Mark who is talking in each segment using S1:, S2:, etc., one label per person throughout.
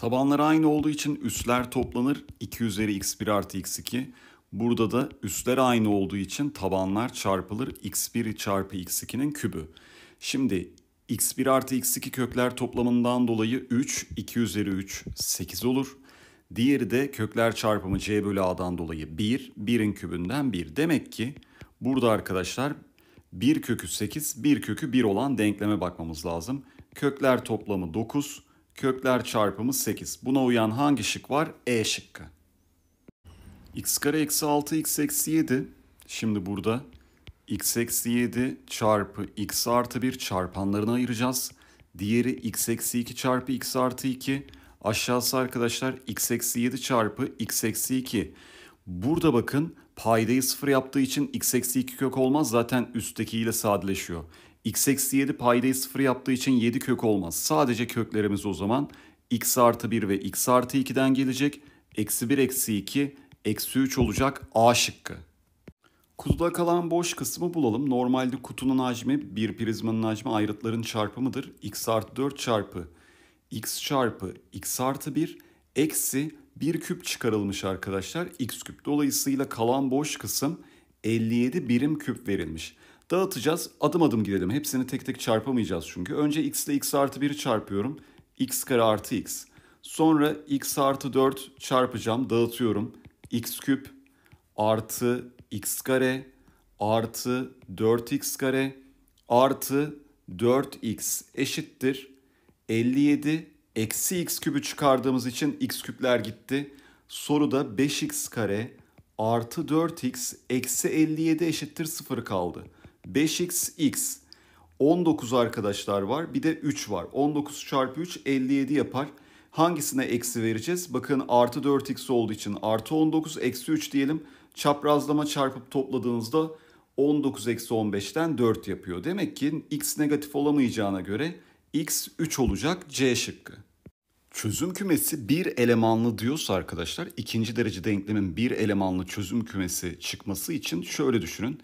S1: Tabanları aynı olduğu için üstler toplanır. 2 üzeri x1 artı x2. Burada da üstler aynı olduğu için tabanlar çarpılır. x1 çarpı x2'nin kübü. Şimdi x1 artı x2 kökler toplamından dolayı 3, 2 üzeri 3, 8 olur. Diğeri de kökler çarpımı c bölü a'dan dolayı 1, 1'in kübünden 1. Demek ki burada arkadaşlar 1 kökü 8, 1 kökü 1 olan denkleme bakmamız lazım. Kökler toplamı 9, Kökler çarpımı 8. Buna uyan hangi şık var? E şıkkı. x kare eksi 6 x eksi 7. Şimdi burada x eksi 7 çarpı x artı 1 çarpanlarını ayıracağız. Diğeri x eksi 2 çarpı x artı 2. Aşağısı arkadaşlar x eksi 7 çarpı x eksi 2. Burada bakın paydayı sıfır yaptığı için x eksi 2 kök olmaz zaten üstteki ile sadeleşiyor x-7 paydayı sıfır yaptığı için 7 kök olmaz. Sadece köklerimiz o zaman x artı 1 ve x artı 2'den gelecek. Eksi 1 eksi 2 eksi 3 olacak A şıkkı. Kutuda kalan boş kısmı bulalım. Normalde kutunun hacmi bir prizmanın hacmi ayrıtların çarpımıdır. x artı 4 çarpı x çarpı x artı 1 eksi 1 küp çıkarılmış arkadaşlar. x küp. Dolayısıyla kalan boş kısım 57 birim küp verilmiş. Dağıtacağız. Adım adım gidelim. Hepsini tek tek çarpamayacağız çünkü. Önce x ile x artı 1'i çarpıyorum. x kare artı x. Sonra x artı 4 çarpacağım. Dağıtıyorum. x küp artı x kare artı 4x kare artı 4x eşittir. 57 eksi x küpü çıkardığımız için x küpler gitti. Soruda 5x kare artı 4x eksi 57 eşittir 0 kaldı. 5xx 19 arkadaşlar var bir de 3 var. 19 çarpı 3 57 yapar. Hangisine eksi vereceğiz? Bakın artı 4x olduğu için artı 19 eksi 3 diyelim. Çaprazlama çarpıp topladığınızda 19 eksi 15'ten 4 yapıyor. Demek ki x negatif olamayacağına göre x 3 olacak C şıkkı. Çözüm kümesi bir elemanlı diyorsa arkadaşlar ikinci derece denklemin bir elemanlı çözüm kümesi çıkması için şöyle düşünün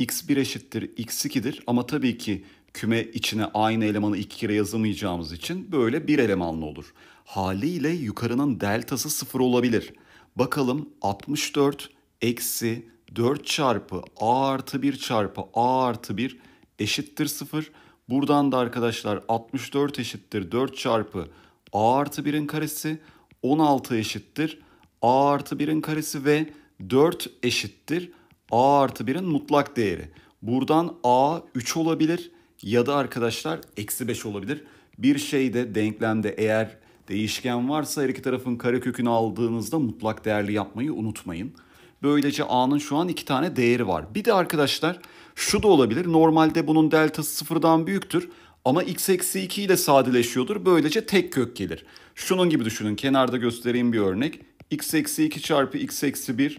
S1: x1 eşittir x2'dir ama tabii ki küme içine aynı elemanı iki kere yazamayacağımız için böyle bir elemanlı olur. Haliyle yukarının deltası sıfır olabilir. Bakalım 64 eksi 4 çarpı a artı 1 çarpı a artı 1 eşittir 0. Buradan da arkadaşlar 64 eşittir 4 çarpı a artı 1'in karesi 16 eşittir a artı 1'in karesi ve 4 eşittir a artı 1'in mutlak değeri. Buradan a 3 olabilir ya da arkadaşlar eksi 5 olabilir. Bir şeyde denklemde eğer değişken varsa her iki tarafın karekökünü aldığınızda mutlak değerli yapmayı unutmayın. Böylece a'nın şu an iki tane değeri var. Bir de arkadaşlar şu da olabilir. Normalde bunun deltası sıfırdan büyüktür. Ama x eksi 2 ile sadeleşiyordur. Böylece tek kök gelir. Şunun gibi düşünün. Kenarda göstereyim bir örnek. x eksi 2 çarpı x eksi 1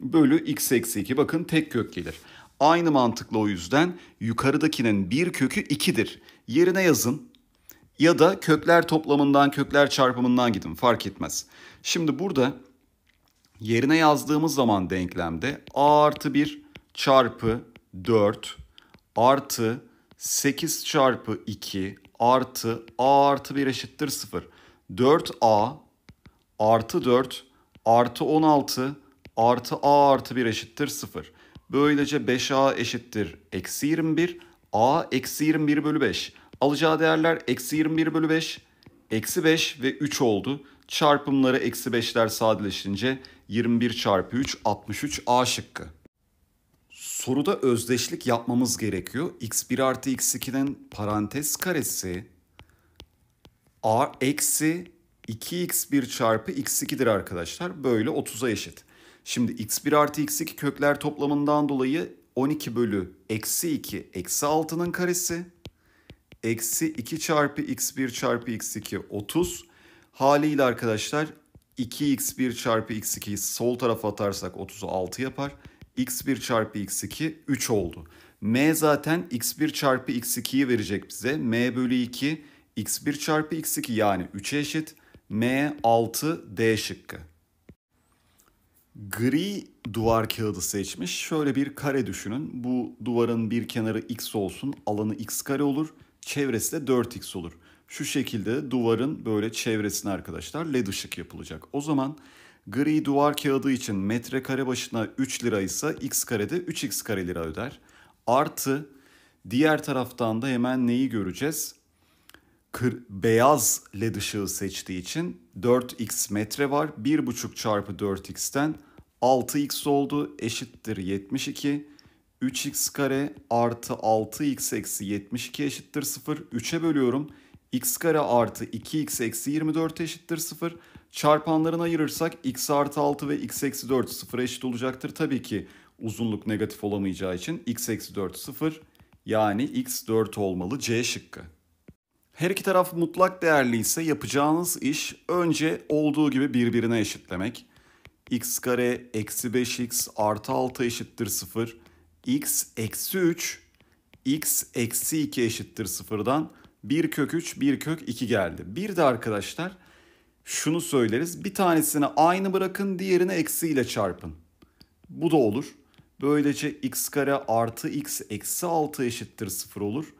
S1: bölü x eksi 2 bakın tek kök gelir. Aynı mantıkla o yüzden yukarıdakinin bir kökü 2'dir. Yerine yazın ya da kökler toplamından kökler çarpımından gidin fark etmez. Şimdi burada yerine yazdığımız zaman denklemde a artı 1 çarpı 4 artı 8 çarpı 2 artı a artı 1 eşittir 0. 4a artı 4 artı 16 artı a artı 1 eşittir 0. Böylece 5a eşittir eksi 21. a eksi 21 bölü 5. Alacağı değerler eksi 21 bölü 5, eksi 5 ve 3 oldu. Çarpımları eksi 5'ler sadeleşince 21 çarpı 3 63 a şıkkı. Soruda özdeşlik yapmamız gerekiyor. x1 artı x2'nin parantez karesi a eksi 2x1 çarpı x2'dir arkadaşlar. Böyle 30'a eşit. Şimdi x1 artı x2 kökler toplamından dolayı 12 bölü eksi 2 eksi 6'nın karesi. Eksi 2 çarpı x1 çarpı x2 30. Haliyle arkadaşlar 2x1 çarpı x2'yi sol tarafa atarsak 30'u 6 yapar. x1 çarpı x2 3 oldu. m zaten x1 çarpı x2'yi verecek bize. m bölü 2 x1 çarpı x2 yani 3'e eşit. m 6 d şıkkı gri duvar kağıdı seçmiş. Şöyle bir kare düşünün. Bu duvarın bir kenarı x olsun. Alanı x kare olur. Çevresi de 4x olur. Şu şekilde duvarın böyle çevresine arkadaşlar led ışık yapılacak. O zaman gri duvar kağıdı için metre kare başına 3 lira ise x karede 3x kare lira öder. Artı diğer taraftan da hemen neyi göreceğiz? Kır, beyaz led ışığı seçtiği için 4x metre var. 1,5 çarpı 4x'ten 6x oldu eşittir 72. 3x kare artı 6x eksi 72 eşittir 0. 3'e bölüyorum. x kare artı 2x eksi 24 eşittir 0. Çarpanlarını ayırırsak x artı 6 ve x eksi 4 sıfıra eşit olacaktır. Tabii ki uzunluk negatif olamayacağı için x eksi 4 sıfır yani x 4 olmalı C şıkkı. Her iki taraf mutlak değerli ise yapacağınız iş önce olduğu gibi birbirine eşitlemek x kare eksi 5x artı 6 eşittir 0. x eksi 3 x eksi 2 eşittir 0'dan 1 kök 3 1 kök 2 geldi. Bir de arkadaşlar şunu söyleriz. Bir tanesini aynı bırakın diğerini eksiyle çarpın. Bu da olur. Böylece x kare artı x eksi 6 eşittir 0 olur.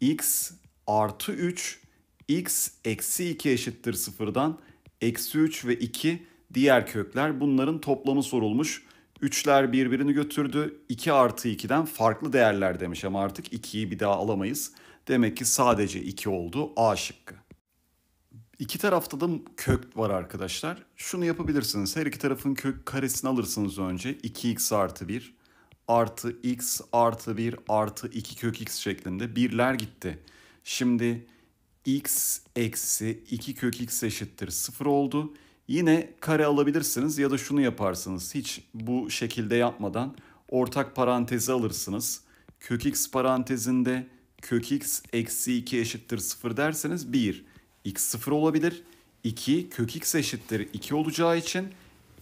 S1: x artı 3 x eksi 2 eşittir 0'dan eksi 3 ve 2 diğer kökler bunların toplamı sorulmuş. Üçler birbirini götürdü. 2 artı 2'den farklı değerler demiş ama artık 2'yi bir daha alamayız. Demek ki sadece 2 oldu A şıkkı. İki tarafta da kök var arkadaşlar. Şunu yapabilirsiniz. Her iki tarafın kök karesini alırsınız önce. 2x artı 1 artı x artı 1 artı 2 kök x şeklinde birler gitti. Şimdi x eksi 2 kök x eşittir 0 oldu. Yine kare alabilirsiniz ya da şunu yaparsınız. Hiç bu şekilde yapmadan ortak parantezi alırsınız. Kök x parantezinde kök x eksi 2 eşittir 0 derseniz 1. x 0 olabilir. 2 kök x eşittir 2 olacağı için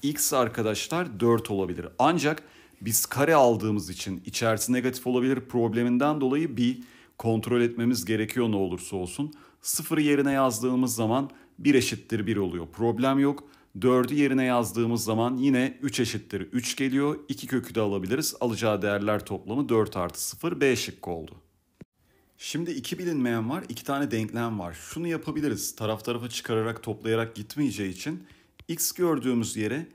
S1: x arkadaşlar 4 olabilir. Ancak biz kare aldığımız için içerisi negatif olabilir probleminden dolayı bir kontrol etmemiz gerekiyor ne olursa olsun. Sıfırı yerine yazdığımız zaman 1 eşittir 1 oluyor. Problem yok. 4'ü yerine yazdığımız zaman yine 3 eşittir 3 geliyor. 2 kökü de alabiliriz. Alacağı değerler toplamı 4 artı 0 B şıkkı oldu. Şimdi iki bilinmeyen var, iki tane denklem var. Şunu yapabiliriz. Taraf tarafa çıkararak toplayarak gitmeyeceği için x gördüğümüz yere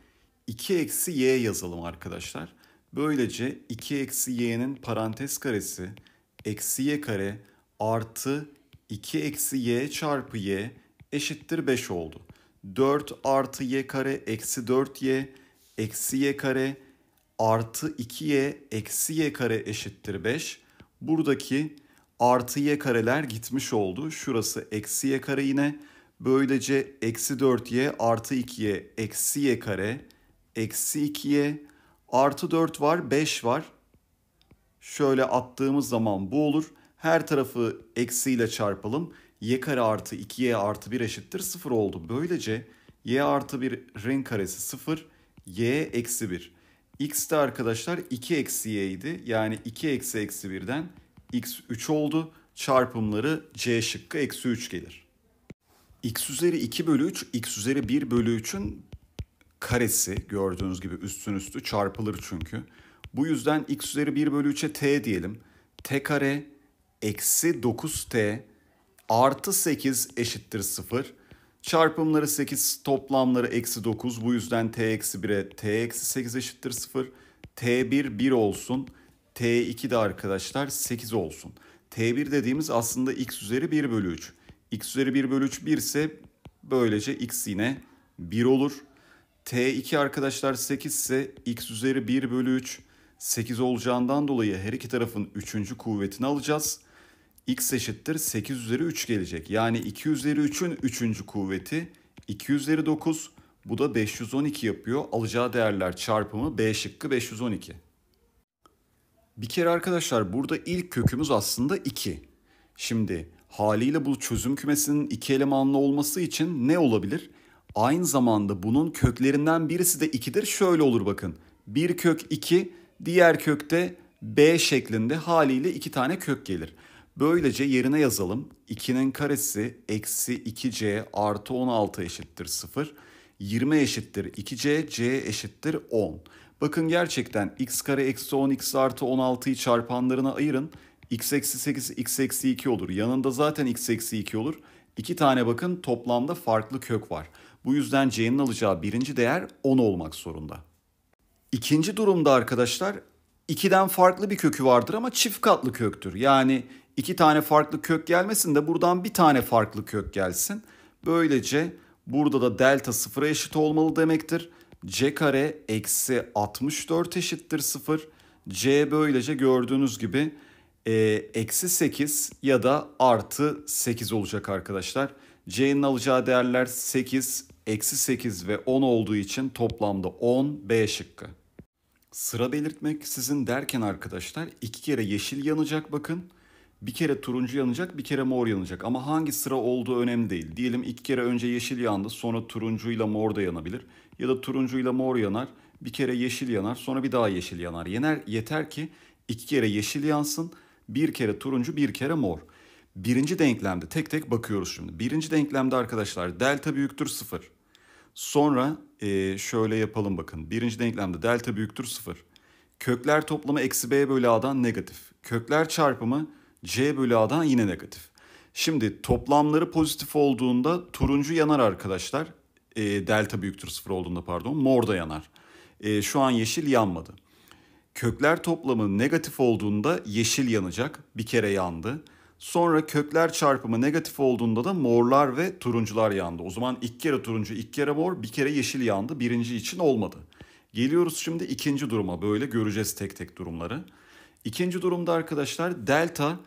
S1: 2 eksi y yazalım arkadaşlar. Böylece 2 eksi y'nin parantez karesi eksi y kare artı 2 eksi y çarpı y eşittir 5 oldu. 4 artı y kare eksi 4y eksi y kare artı 2y eksi y kare eşittir 5. Buradaki artı y kareler gitmiş oldu. Şurası eksi y kare yine. Böylece eksi 4y artı 2y eksi y kare eksi 2y artı 4 var 5 var. Şöyle attığımız zaman bu olur. Her tarafı eksiyle çarpalım. y kare artı 2y artı 1 eşittir 0 oldu. Böylece y artı 1'in karesi 0, y eksi 1. x de arkadaşlar 2 eksi y idi. Yani 2 eksi eksi 1'den x 3 oldu. Çarpımları c şıkkı eksi 3 gelir. x üzeri 2 bölü 3, x üzeri 1 bölü 3'ün karesi gördüğünüz gibi üstün üstü çarpılır çünkü. Bu yüzden x üzeri 1 bölü 3'e t diyelim. t kare eksi 9t artı 8 eşittir 0. Çarpımları 8 toplamları eksi 9 bu yüzden t eksi 1'e t eksi 8 eşittir 0. t1 1 olsun t2 de arkadaşlar 8 olsun. t1 dediğimiz aslında x üzeri 1 bölü 3. x üzeri 1 bölü 3 1 ise böylece x yine 1 olur. t2 arkadaşlar 8 ise x üzeri 1 bölü 3 8 olacağından dolayı her iki tarafın 3. kuvvetini alacağız. x eşittir 8 üzeri 3 gelecek. Yani 2 üzeri 3'ün 3. kuvveti 2 üzeri 9 bu da 512 yapıyor. Alacağı değerler çarpımı B şıkkı 512. Bir kere arkadaşlar burada ilk kökümüz aslında 2. Şimdi haliyle bu çözüm kümesinin iki elemanlı olması için ne olabilir? Aynı zamanda bunun köklerinden birisi de 2'dir. Şöyle olur bakın. 1 kök 2 diğer kökte B şeklinde haliyle iki tane kök gelir. Böylece yerine yazalım. 2'nin karesi eksi 2c artı 16 eşittir 0. 20 eşittir 2c, c eşittir 10. Bakın gerçekten x kare eksi 10 x artı 16'yı çarpanlarına ayırın. x eksi 8 x eksi 2 olur. Yanında zaten x eksi 2 olur. İki tane bakın toplamda farklı kök var. Bu yüzden c'nin alacağı birinci değer 10 olmak zorunda. İkinci durumda arkadaşlar ikiden farklı bir kökü vardır ama çift katlı köktür. Yani iki tane farklı kök gelmesin de buradan bir tane farklı kök gelsin. Böylece burada da delta sıfıra eşit olmalı demektir. c kare eksi 64 eşittir 0. c böylece gördüğünüz gibi e, eksi 8 ya da artı 8 olacak arkadaşlar. c'nin alacağı değerler 8, eksi 8 ve 10 olduğu için toplamda 10 B şıkkı. Sıra belirtmek sizin derken arkadaşlar iki kere yeşil yanacak bakın. Bir kere turuncu yanacak, bir kere mor yanacak. Ama hangi sıra olduğu önemli değil. Diyelim iki kere önce yeşil yandı, sonra turuncuyla mor da yanabilir. Ya da turuncuyla mor yanar, bir kere yeşil yanar, sonra bir daha yeşil yanar. Yener, yeter ki iki kere yeşil yansın, bir kere turuncu, bir kere mor. Birinci denklemde tek tek bakıyoruz şimdi. Birinci denklemde arkadaşlar delta büyüktür sıfır. Sonra e, şöyle yapalım bakın. Birinci denklemde delta büyüktür 0. Kökler toplamı eksi b bölü a'dan negatif. Kökler çarpımı c bölü a'dan yine negatif. Şimdi toplamları pozitif olduğunda turuncu yanar arkadaşlar. E, delta büyüktür 0 olduğunda pardon mor da yanar. E, şu an yeşil yanmadı. Kökler toplamı negatif olduğunda yeşil yanacak. Bir kere yandı. Sonra kökler çarpımı negatif olduğunda da morlar ve turuncular yandı. O zaman iki kere turuncu, iki kere mor, bir kere yeşil yandı. Birinci için olmadı. Geliyoruz şimdi ikinci duruma. Böyle göreceğiz tek tek durumları. İkinci durumda arkadaşlar delta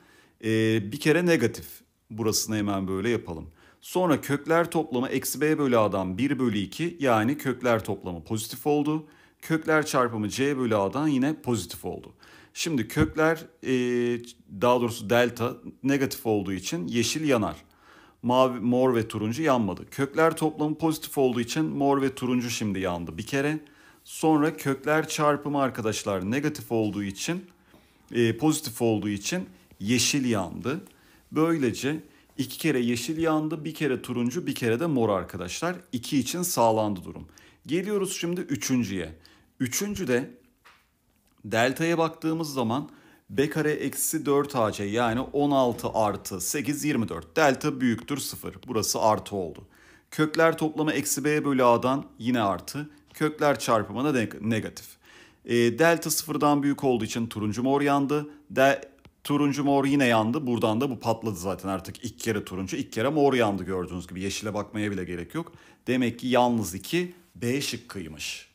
S1: e, bir kere negatif. Burasını hemen böyle yapalım. Sonra kökler toplamı eksi b bölü a'dan 1 bölü 2 yani kökler toplamı pozitif oldu. Kökler çarpımı c bölü a'dan yine pozitif oldu. Şimdi kökler e, daha doğrusu delta negatif olduğu için yeşil yanar. Mavi, mor ve turuncu yanmadı. Kökler toplamı pozitif olduğu için mor ve turuncu şimdi yandı bir kere. Sonra kökler çarpımı arkadaşlar negatif olduğu için e, pozitif olduğu için yeşil yandı. Böylece iki kere yeşil yandı, bir kere turuncu, bir kere de mor arkadaşlar. İki için sağlandı durum. Geliyoruz şimdi üçüncüye. Üçüncü de Delta'ya baktığımız zaman b kare eksi 4ac yani 16 artı 8 24. Delta büyüktür 0. Burası artı oldu. Kökler toplamı eksi b bölü a'dan yine artı. Kökler çarpımı da negatif. E, delta sıfırdan büyük olduğu için turuncu mor yandı. De, turuncu mor yine yandı. Buradan da bu patladı zaten artık. ilk kere turuncu, ilk kere mor yandı gördüğünüz gibi. Yeşile bakmaya bile gerek yok. Demek ki yalnız iki B şıkkıymış.